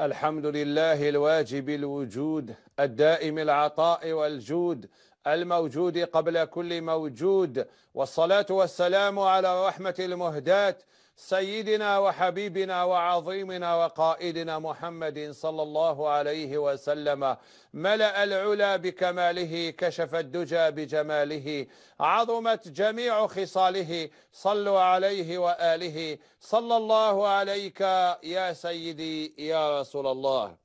الحمد لله الواجب الوجود الدائم العطاء والجود الموجود قبل كل موجود والصلاة والسلام على رحمة المهدات سيدنا وحبيبنا وعظيمنا وقائدنا محمد صلى الله عليه وسلم ملأ العلا بكماله كشف الدجى بجماله عظمت جميع خصاله صلوا عليه وآله صلى الله عليك يا سيدي يا رسول الله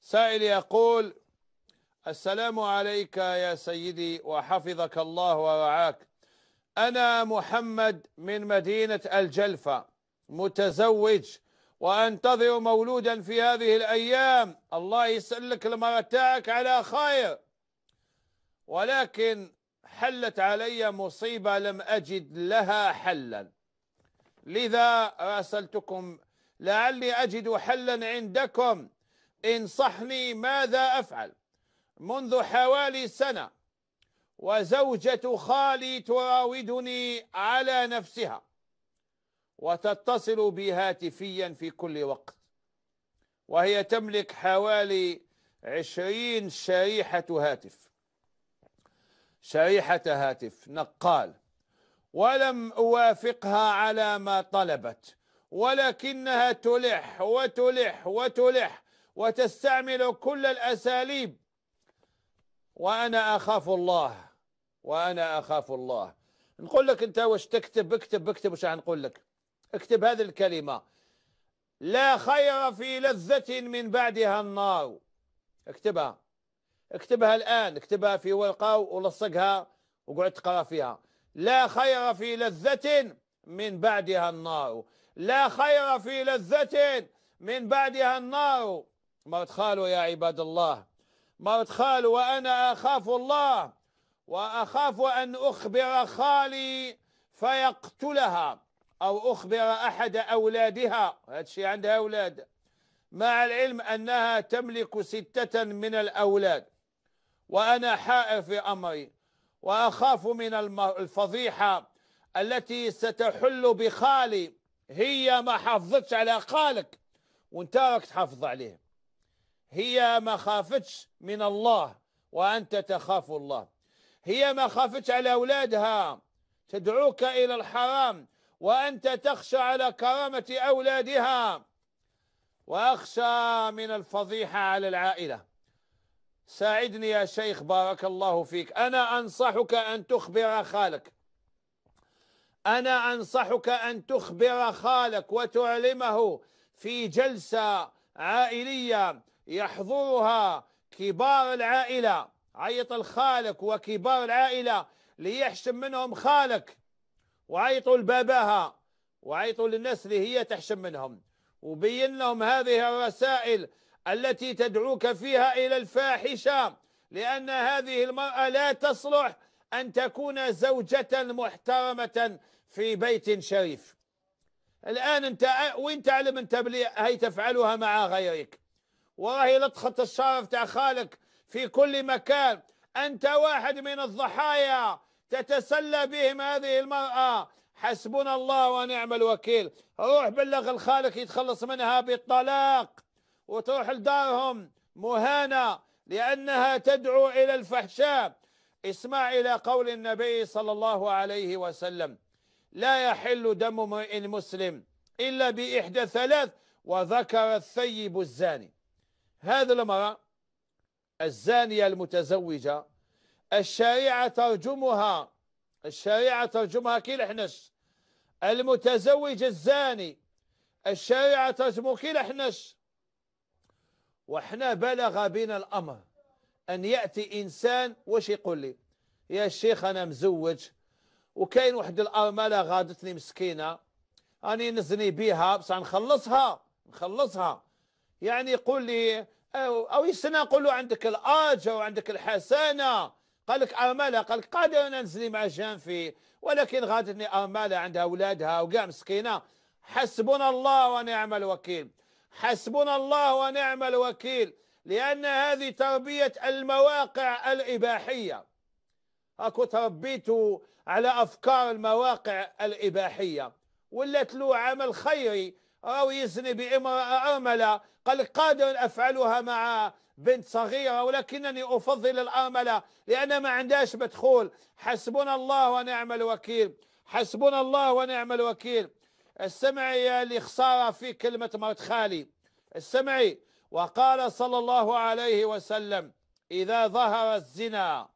سائل يقول السلام عليك يا سيدي وحفظك الله ورعاك أنا محمد من مدينة الجلفة متزوج وأنتظر مولودا في هذه الأيام الله يسلك لمرتاك على خير ولكن حلت علي مصيبة لم أجد لها حلا لذا راسلتكم لعلي أجد حلا عندكم انصحني ماذا أفعل منذ حوالي سنة وزوجة خالي تراودني على نفسها وتتصل بي هاتفيا في كل وقت وهي تملك حوالي عشرين شريحة هاتف شريحة هاتف نقال ولم أوافقها على ما طلبت ولكنها تلح وتلح وتلح وتستعمل كل الأساليب وأنا أخاف الله وأنا أخاف الله نقول لك أنت واش تكتب اكتب اكتب واش نقول لك اكتب هذه الكلمة لا خير في لذة من بعدها النار اكتبها اكتبها الآن اكتبها في ورقة ولصقها وقعد تقرأ فيها لا خير في لذة من بعدها النار لا خير في لذة من بعدها النار مرت خالوا يا عباد الله مرت خال وأنا أخاف الله وأخاف أن أخبر خالي فيقتلها أو أخبر أحد أولادها هذا الشيء عندها أولاد مع العلم أنها تملك ستة من الأولاد وأنا حائر في أمري وأخاف من الفضيحة التي ستحل بخالي هي ما حافظتش على خالك وانت راك تحافظ عليه هي ما خافتش من الله وأنت تخاف الله هي ما خافتش على أولادها تدعوك إلى الحرام وأنت تخشى على كرامة أولادها وأخشى من الفضيحة على العائلة ساعدني يا شيخ بارك الله فيك أنا أنصحك أن تخبر خالك أنا أنصحك أن تخبر خالك وتعلمه في جلسة عائلية يحضرها كبار العائلة عيط الخالك وكبار العائلة ليحشم منهم خالك وعيطوا لباباها وعيطوا للناس اللي هي تحشم منهم وبين لهم هذه الرسائل التي تدعوك فيها إلى الفاحشة لأن هذه المرأة لا تصلح أن تكون زوجة محترمة في بيت شريف الآن أنت وين تعلم أنت بلي هي تفعلها مع غيرك والله لطخة الشرف تاع خالك في كل مكان أنت واحد من الضحايا تتسلى بهم هذه المرأة حسبنا الله ونعم الوكيل روح بلغ الخالق يتخلص منها بالطلاق وتروح لدارهم مهانة لأنها تدعو إلى الفحشاء اسمع إلى قول النبي صلى الله عليه وسلم لا يحل دم امرئ مسلم إلا بإحدى ثلاث وذكر الثيب الزاني هذا المرأة الزانية المتزوجة الشريعة ترجمها الشريعة ترجمها كي لحنش المتزوج الزاني الشريعة ترجمه كي لحنش وحنا بلغ بنا الأمر أن يأتي إنسان واش يقول لي يا شيخ أنا مزوج وكاين واحد الأرملة غادتني مسكينة راني نزني بها بصح نخلصها نخلصها يعني يقول لي أو, أو نقول له عندك الآجة وعندك الحسنة قال لك اماله قال لك قادر أنا نزلي مع جانفي ولكن غادتني اماله عندها أولادها وكاع مسكينة حسبنا الله ونعم الوكيل حسبنا الله ونعم الوكيل لأن هذه تربية المواقع الإباحية أكو تربيت على أفكار المواقع الإباحية ولات له عمل خيري أو يزني بامرأة أرملة قال قادر أفعلها مع بنت صغيرة ولكنني أفضل الأرملة لأن ما عندهاش مدخول حسبنا الله ونعم الوكيل حسبنا الله ونعم الوكيل السمعي اللي خسارة في كلمة مرت خالي السمعي وقال صلى الله عليه وسلم إذا ظهر الزنا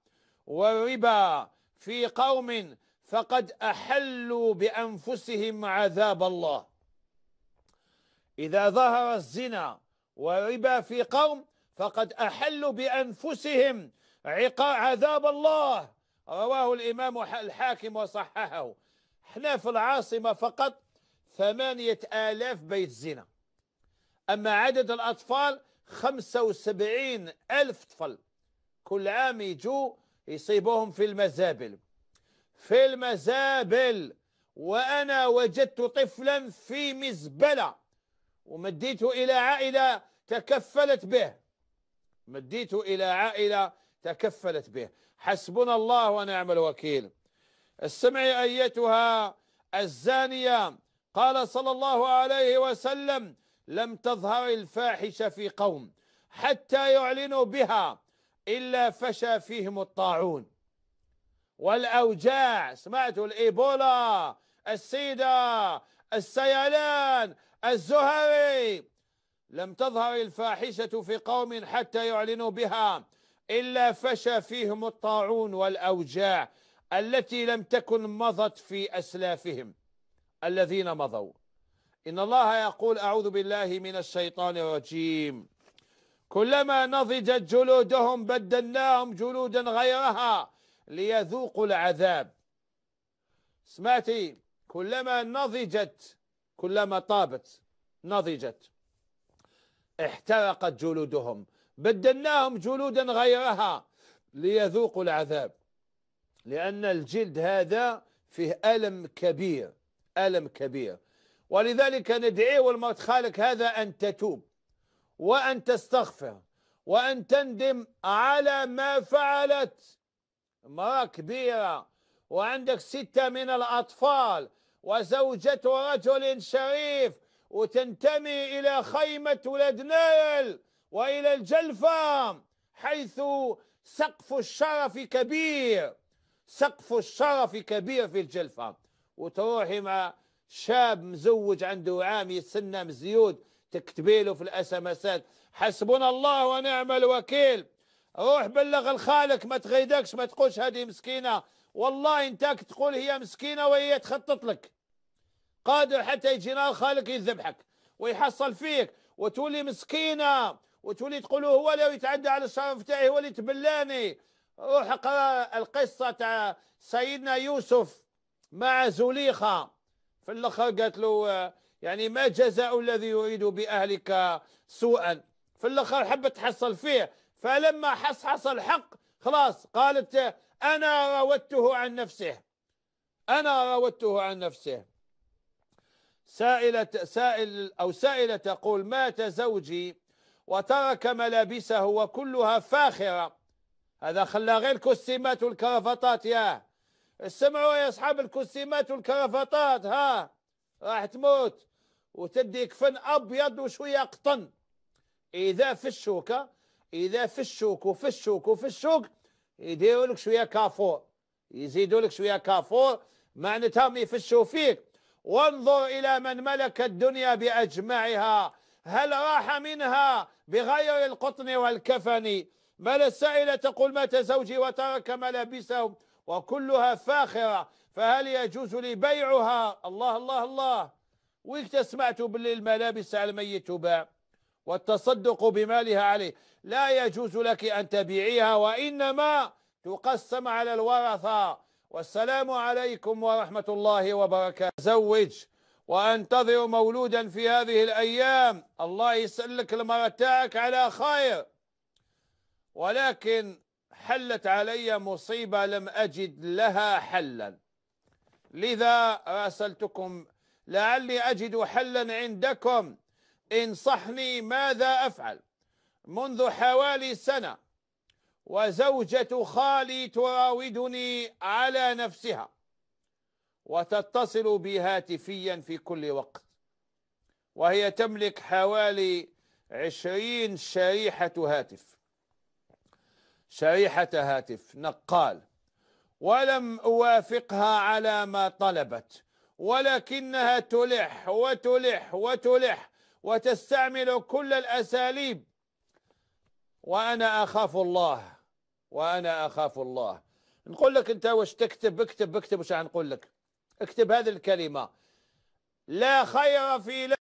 والربا في قوم فقد أحلوا بأنفسهم عذاب الله إذا ظهر الزنا والربا في قوم فقد أحلوا بأنفسهم عذاب الله رواه الإمام الحاكم وصححه احنا في العاصمة فقط ثمانية آلاف بيت زنا أما عدد الأطفال خمسة وسبعين ألف طفل كل عام يجوا يصيبوهم في المزابل في المزابل وأنا وجدت طفلا في مزبلة ومديته إلى عائلة تكفلت به مديته إلى عائلة تكفلت به حسبنا الله ونعم الوكيل السمع أيتها الزانية قال صلى الله عليه وسلم لم تظهر الفاحشة في قوم حتى يعلنوا بها إلا فشى فيهم الطاعون والأوجاع سمعتوا الإيبولا السيدة السيلان الزهري لم تظهر الفاحشة في قوم حتى يعلنوا بها إلا فشى فيهم الطاعون والأوجاع التي لم تكن مضت في أسلافهم الذين مضوا إن الله يقول أعوذ بالله من الشيطان الرجيم كلما نضجت جلودهم بدلناهم جلودا غيرها ليذوقوا العذاب سمعتي كلما نضجت كلما طابت نضجت احترقت جلودهم بدلناهم جلودا غيرها ليذوقوا العذاب لأن الجلد هذا فيه ألم كبير ألم كبير ولذلك ندعي والموت خالك هذا أن تتوب وأن تستغفر وأن تندم على ما فعلت امرأة كبيرة وعندك ستة من الأطفال وزوجة رجل شريف وتنتمي إلى خيمة ولد نايل وإلى الجلفة حيث سقف الشرف كبير سقف الشرف كبير في الجلفة وتروحي مع شاب مزوج عنده عام يتسنى مزيود تكتبي له في الأسماسات حسبنا الله ونعم الوكيل روح بلغ الخالق ما تغيدكش ما تقولش هذه مسكينه والله انتك تقول هي مسكينه وهي تخطط لك قادر حتى يجي نار خالق يذبحك ويحصل فيك وتولي مسكينه وتولي تقول هو اللي يتعدى على الشرف تاعي هو اللي تبلاني روح اقرا القصه تاع سيدنا يوسف مع زليخه في الاخر قالت له يعني ما جزاء الذي يريد باهلك سوءا في الاخر حبت تحصل فيه فلما حصحص الحق خلاص قالت انا راودته عن نفسه انا راودته عن نفسه سائلة سائل أو سائلة تقول مات زوجي وترك ملابسه وكلها فاخرة هذا خلى غير الكوستيمات والكرافطات ياه اسمعوا يا أصحاب الكوستيمات والكرافطات ها راح تموت وتدي كفن أبيض وشوية قطن إذا في الشوكة إذا في الشوك وفي الشوك وفي الشوك يديروا لك شوية كافور يزيدوا لك شوية كافور معناتهم يفشوا فيك وانظر إلى من ملك الدنيا بأجمعها هل راح منها بغير القطن والكفن مل السائلة تقول مات زوجي وترك ملابسه وكلها فاخرة فهل يجوز لي بيعها الله الله الله وإنت سمعت باللي الملابس على الميت تباع والتصدق بمالها عليه لا يجوز لك أن تبيعيها وإنما تقسم على الورثة والسلام عليكم ورحمة الله وبركاته زوج وأنتظر مولودا في هذه الأيام الله يسلك المرة تاعك على خير ولكن حلت علي مصيبة لم أجد لها حلا لذا راسلتكم لعلي أجد حلا عندكم انصحني ماذا أفعل منذ حوالي سنة وزوجة خالي تراودني على نفسها وتتصل بي هاتفيا في كل وقت وهي تملك حوالي عشرين شريحة هاتف شريحة هاتف نقال ولم أوافقها على ما طلبت ولكنها تلح وتلح وتلح وتستعمل كل الأساليب وأنا أخاف الله وأنا أخاف الله نقول لك أنت واش تكتب اكتب اكتب واش نقول لك اكتب هذه الكلمة لا خير في